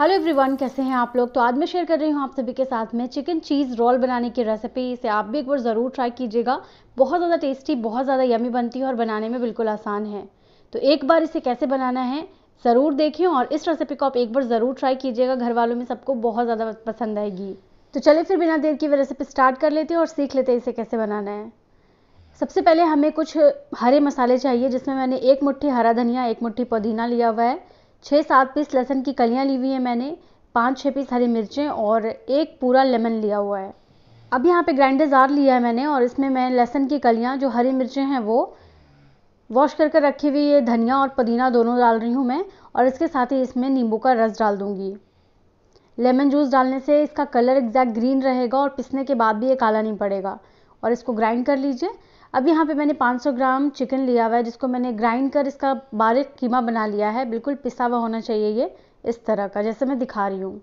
hello everyone कैसे हैं आप लोग तो आज मैं शेयर कर रही हूँ आप सभी के साथ में चिकन चीज़ रोल बनाने की रेसिपी इसे आप भी एक बार ज़रूर ट्राई कीजिएगा बहुत ज़्यादा टेस्टी बहुत ज़्यादा यमी बनती है और बनाने में बिल्कुल आसान है तो एक बार इसे कैसे बनाना है ज़रूर देखें और इस रेसिपी को आप एक बार ज़रूर ट्राई कीजिएगा घर वालों में सबको बहुत ज़्यादा पसंद आएगी तो चलिए फिर बिना देर की वे रेसिपी स्टार्ट कर लेते हैं और सीख लेते हैं इसे कैसे बनाना है सबसे पहले हमें कुछ हरे मसाले चाहिए जिसमें मैंने एक मुट्ठी हरा धनिया एक मुट्ठी पुदीना लिया हुआ है छः सात पीस लहसन की कलियाँ ली हुई हैं मैंने पाँच छः पीस हरी मिर्चें और एक पूरा लेमन लिया हुआ है अब यहाँ पे ग्राइंडर जार लिया है मैंने और इसमें मैं लहसन की कलियाँ जो हरी मिर्चें हैं वो वॉश करके रखी हुई ये धनिया और पुदीना दोनों डाल रही हूँ मैं और इसके साथ ही इसमें नींबू का रस डाल दूँगी लेमन जूस डालने से इसका कलर एग्जैक्ट ग्रीन रहेगा और पिसने के बाद भी ये काला नहीं पड़ेगा और इसको ग्राइंड कर लीजिए अब यहाँ पे मैंने 500 ग्राम चिकन लिया हुआ है जिसको मैंने ग्राइंड कर इसका बारीक कीमा बना लिया है बिल्कुल पिसा हुआ होना चाहिए ये इस तरह का जैसे मैं दिखा रही हूँ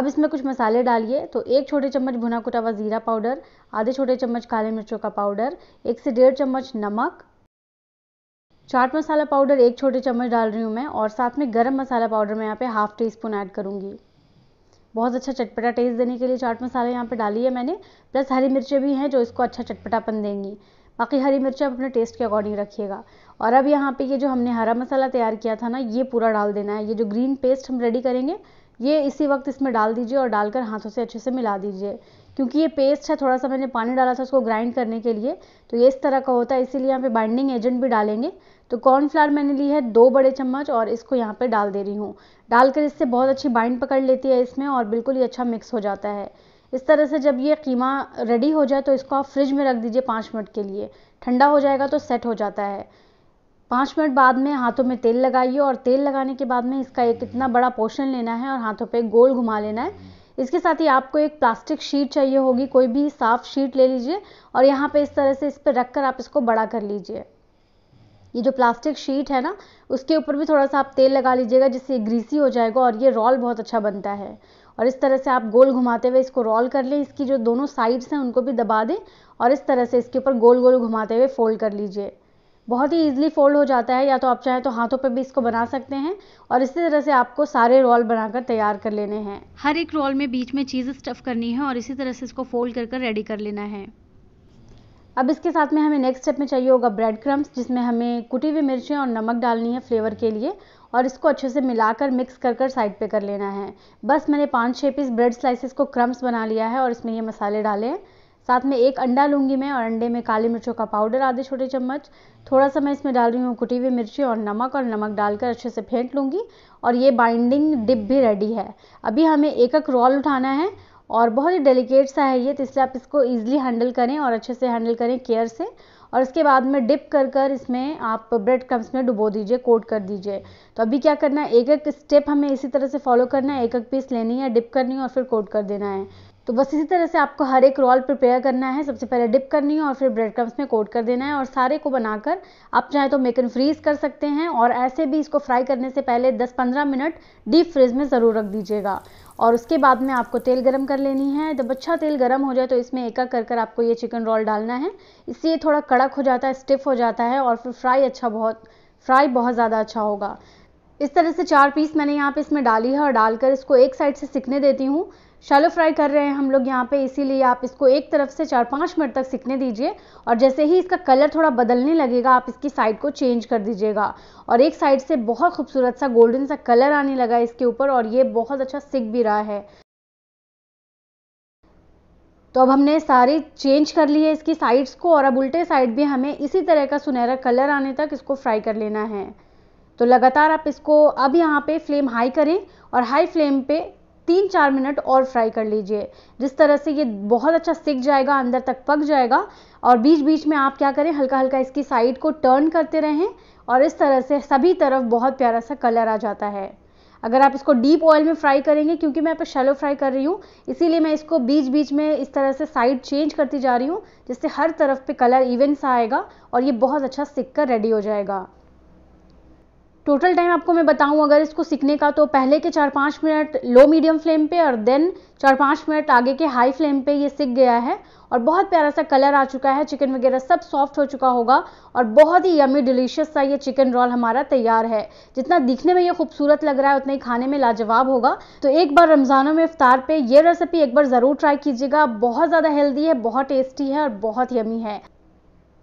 अब इसमें कुछ मसाले डालिए तो एक छोटे चम्मच भुना कुटा हुआ ज़ीरा पाउडर आधे छोटे चम्मच काले मिर्चों का पाउडर एक से डेढ़ चम्मच नमक चाट मसाला पाउडर एक छोटे चम्मच डाल रही हूँ मैं और साथ में गरम मसाला पाउडर मैं यहाँ पे हाफ टी स्पून ऐड करूँगी बहुत अच्छा चटपटा टेस्ट देने के लिए चाट मसाला यहाँ पे डाली है मैंने प्लस हरी मिर्चें भी हैं जो इसको अच्छा चटपटापन देंगी बाकी हरी मिर्च आप अपने टेस्ट के अकॉर्डिंग रखिएगा और अब यहाँ पे ये जो हमने हरा मसाला तैयार किया था ना ये पूरा डाल देना है ये जो ग्रीन पेस्ट हम रेडी करेंगे ये इसी वक्त इसमें डाल दीजिए और डालकर हाथों से अच्छे से मिला दीजिए क्योंकि ये पेस्ट है थोड़ा सा मैंने पानी डाला था उसको ग्राइंड करने के लिए तो ये इस तरह का होता है इसीलिए यहाँ पे बाइंडिंग एजेंट भी डालेंगे तो कॉर्नफ्लावर मैंने ली है दो बड़े चम्मच और इसको यहाँ पे डाल दे रही हूँ डालकर इससे बहुत अच्छी बाइंड पकड़ लेती है इसमें और बिल्कुल ही अच्छा मिक्स हो जाता है इस तरह से जब ये कीमा रेडी हो जाए तो इसको आप फ्रिज में रख दीजिए पाँच मिनट के लिए ठंडा हो जाएगा तो सेट हो जाता है पाँच मिनट बाद में हाथों में तेल लगाइए और तेल लगाने के बाद में इसका एक इतना बड़ा पोर्शन लेना है और हाथों पे गोल घुमा लेना है इसके साथ ही आपको एक प्लास्टिक शीट चाहिए होगी कोई भी साफ शीट ले लीजिए और यहाँ पे इस तरह से इस पर रख कर आप इसको बड़ा कर लीजिए ये जो प्लास्टिक शीट है ना उसके ऊपर भी थोड़ा सा आप तेल लगा लीजिएगा जिससे ग्रीसी हो जाएगा और ये रोल बहुत अच्छा बनता है और इस तरह से आप गोल घुमाते हुए इसको रोल कर लें इसकी जो दोनों साइड्स हैं उनको भी दबा दें और इस तरह से इसके ऊपर गोल गोल घुमाते हुए फ़ोल्ड कर लीजिए बहुत ही ईजिली फोल्ड हो जाता है या तो आप चाहें तो हाथों पर भी इसको बना सकते हैं और इसी तरह से आपको सारे रोल बनाकर तैयार कर लेने हैं हर एक रोल में बीच में चीज़ स्टफ़ करनी है और इसी तरह से इसको फोल्ड कर कर रेडी कर लेना है अब इसके साथ में हमें नेक्स्ट स्टेप में चाहिए होगा ब्रेड क्रम्स जिसमें हमें कुटी हुई मिर्चें और नमक डालनी है फ्लेवर के लिए और इसको अच्छे से मिलाकर मिक्स कर कर साइड पे कर लेना है बस मैंने पाँच छः पीस ब्रेड स्लाइसिस को क्रम्स बना लिया है और इसमें ये मसाले डाले हैं साथ में एक अंडा लूँगी मैं और अंडे में काली मिर्चों का पाउडर आधे छोटे चम्मच थोड़ा सा मैं इसमें डाल रही हूँ कुटी हुई मिर्ची और नमक और नमक डालकर अच्छे से फेंट लूँगी और ये बाइंडिंग डिप भी रेडी है अभी हमें एक एक रोल उठाना है और बहुत ही डेलिकेट सा है ये तो इसलिए आप इसको ईजिली हैंडल करें और अच्छे से हैंडल करें केयर से और इसके बाद में डिप कर कर इसमें आप ब्रेड क्रम्स में डुबो दीजिए कोट कर दीजिए तो अभी क्या करना है एक एक स्टेप हमें इसी तरह से फॉलो करना है एक एक पीस लेनी है डिप करनी है और फिर कोट कर देना है तो बस इसी तरह से आपको हर एक रोल प्रिपेयर करना है सबसे पहले डिप करनी है और फिर ब्रेड क्रम्स में कोट कर देना है और सारे को बनाकर आप चाहे तो मेकन फ्रीज कर सकते हैं और ऐसे भी इसको फ्राई करने से पहले 10-15 मिनट डीप फ्रिज में ज़रूर रख दीजिएगा और उसके बाद में आपको तेल गरम कर लेनी है जब अच्छा तेल गरम हो जाए तो इसमें एक कर कर आपको ये चिकन रोल डालना है इससे ये थोड़ा कड़क हो जाता है स्टिफ हो जाता है और फिर फ्राई अच्छा बहुत फ्राई बहुत ज़्यादा अच्छा होगा इस तरह से चार पीस मैंने यहाँ पे इसमें डाली है और डालकर इसको एक साइड से सिकने देती हूँ शालो फ्राई कर रहे हैं हम लोग यहाँ पे इसीलिए आप इसको एक तरफ से चार पाँच मिनट तक सिकने दीजिए और जैसे ही इसका कलर थोड़ा बदलने लगेगा आप इसकी साइड को चेंज कर दीजिएगा और एक साइड से बहुत खूबसूरत सा गोल्डन सा कलर आने लगा इसके ऊपर और ये बहुत अच्छा सिक भी रहा है तो अब हमने सारी चेंज कर ली है इसकी साइड्स को और अब उल्टे साइड भी हमें इसी तरह का सुनहरा कलर आने तक इसको फ्राई कर लेना है तो लगातार आप इसको अब यहाँ पे फ्लेम हाई करें और हाई फ्लेम पे तीन चार मिनट और फ्राई कर लीजिए जिस तरह से ये बहुत अच्छा सिक जाएगा अंदर तक पक जाएगा और बीच बीच में आप क्या करें हल्का हल्का इसकी साइड को टर्न करते रहें और इस तरह से सभी तरफ बहुत प्यारा सा कलर आ जाता है अगर आप इसको डीप ऑयल में फ्राई करेंगे क्योंकि मैं यहाँ पर शैलो फ्राई कर रही हूँ इसीलिए मैं इसको बीच बीच में इस तरह से साइड चेंज करती जा रही हूँ जिससे हर तरफ पे कलर इवेंट्स सा आएगा और ये बहुत अच्छा सिक कर रेडी हो जाएगा टोटल टाइम आपको मैं बताऊं अगर इसको सीखने का तो पहले के चार पाँच मिनट लो मीडियम फ्लेम पे और देन चार पाँच मिनट आगे के हाई फ्लेम पे ये सीख गया है और बहुत प्यारा सा कलर आ चुका है चिकन वगैरह सब सॉफ्ट हो चुका होगा और बहुत ही यमी डिलीशियस सा ये चिकन रोल हमारा तैयार है जितना दिखने में ये खूबसूरत लग रहा है उतना ही खाने में लाजवाब होगा तो एक बार रमज़ानों में इफ्तार पे ये रेसिपी एक बार ज़रूर ट्राई कीजिएगा बहुत ज़्यादा हेल्दी है बहुत टेस्टी है और बहुत यमी है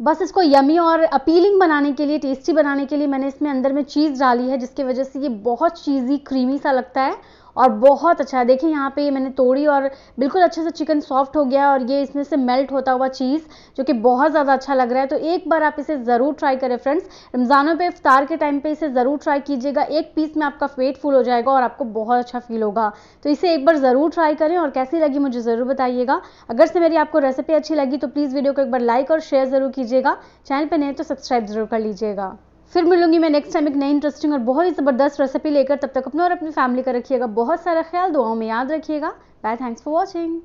बस इसको यमी और अपीलिंग बनाने के लिए टेस्टी बनाने के लिए मैंने इसमें अंदर में चीज़ डाली है जिसकी वजह से ये बहुत चीज़ी क्रीमी सा लगता है और बहुत अच्छा है देखिए यहाँ पे ये मैंने तोड़ी और बिल्कुल अच्छे से चिकन सॉफ्ट हो गया और ये इसमें से मेल्ट होता हुआ चीज़ जो कि बहुत ज़्यादा अच्छा लग रहा है तो एक बार आप इसे ज़रूर ट्राई करें फ्रेंड्स रमज़ानों पे इफ्तार के टाइम पे इसे ज़रूर ट्राई कीजिएगा एक पीस में आपका वेट फुल हो जाएगा और आपको बहुत अच्छा फील होगा तो इसे एक बार ज़रूर ट्राई करें और कैसी लगी मुझे ज़रूर बताइएगा अगर से मेरी आपको रेसिपी अच्छी लगी तो प्लीज़ वीडियो को एक बार लाइक और शेयर ज़रूर कीजिएगा चैनल पर नहीं तो सब्सक्राइब ज़रूर कर लीजिएगा फिर मिलूंगी मैं नेक्स्ट टाइम एक नई इंटरेस्टिंग और बहुत ही ज़बरदस्त रेसिपी लेकर तब तक अपना और अपनी फैमिली का रखिएगा बहुत सारा ख्याल दुआओं में याद रखिएगा बाय थैंक्स फॉर वॉचिंग